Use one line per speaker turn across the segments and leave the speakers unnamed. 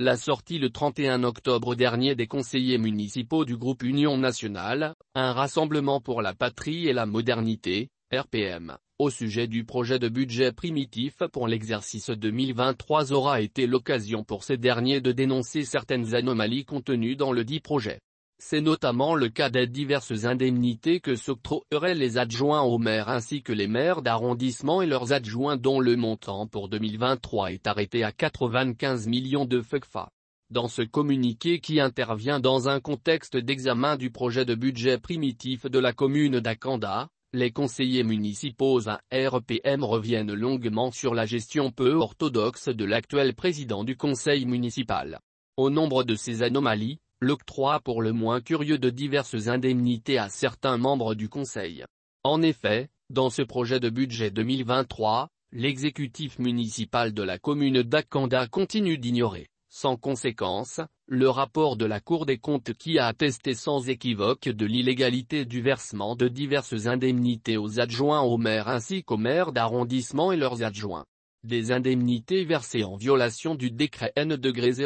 la sortie le 31 octobre dernier des conseillers municipaux du groupe Union Nationale, un rassemblement pour la patrie et la modernité, RPM, au sujet du projet de budget primitif pour l'exercice 2023 aura été l'occasion pour ces derniers de dénoncer certaines anomalies contenues dans le dit projet. C'est notamment le cas des diverses indemnités que s'octroieraient les adjoints aux maires ainsi que les maires d'arrondissement et leurs adjoints dont le montant pour 2023 est arrêté à 95 millions de FECFA. Dans ce communiqué qui intervient dans un contexte d'examen du projet de budget primitif de la commune d'Akanda, les conseillers municipaux à RPM reviennent longuement sur la gestion peu orthodoxe de l'actuel président du conseil municipal. Au nombre de ces anomalies, l'octroi pour le moins curieux de diverses indemnités à certains membres du Conseil. En effet, dans ce projet de budget 2023, l'exécutif municipal de la commune d'Akanda continue d'ignorer, sans conséquence, le rapport de la Cour des comptes qui a attesté sans équivoque de l'illégalité du versement de diverses indemnités aux adjoints au maire ainsi qu'aux maires d'arrondissement et leurs adjoints des indemnités versées en violation du décret N oblique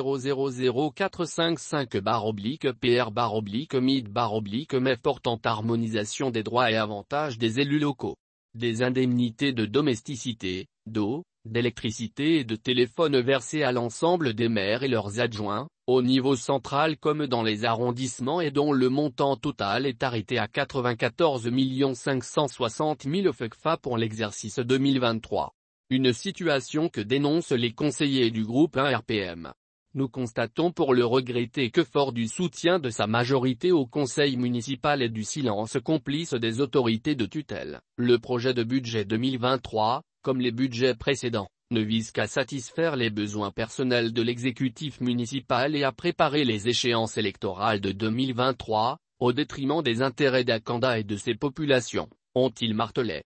pr mid mef portant harmonisation des droits et avantages des élus locaux. Des indemnités de domesticité, d'eau, d'électricité et de téléphone versées à l'ensemble des maires et leurs adjoints, au niveau central comme dans les arrondissements et dont le montant total est arrêté à 94 560 000 FECFA pour l'exercice 2023. Une situation que dénoncent les conseillers du groupe 1RPM. Nous constatons pour le regretter que fort du soutien de sa majorité au conseil municipal et du silence complice des autorités de tutelle, le projet de budget 2023, comme les budgets précédents, ne vise qu'à satisfaire les besoins personnels de l'exécutif municipal et à préparer les échéances électorales de 2023, au détriment des intérêts d'Akanda et de ses populations, ont-ils martelé.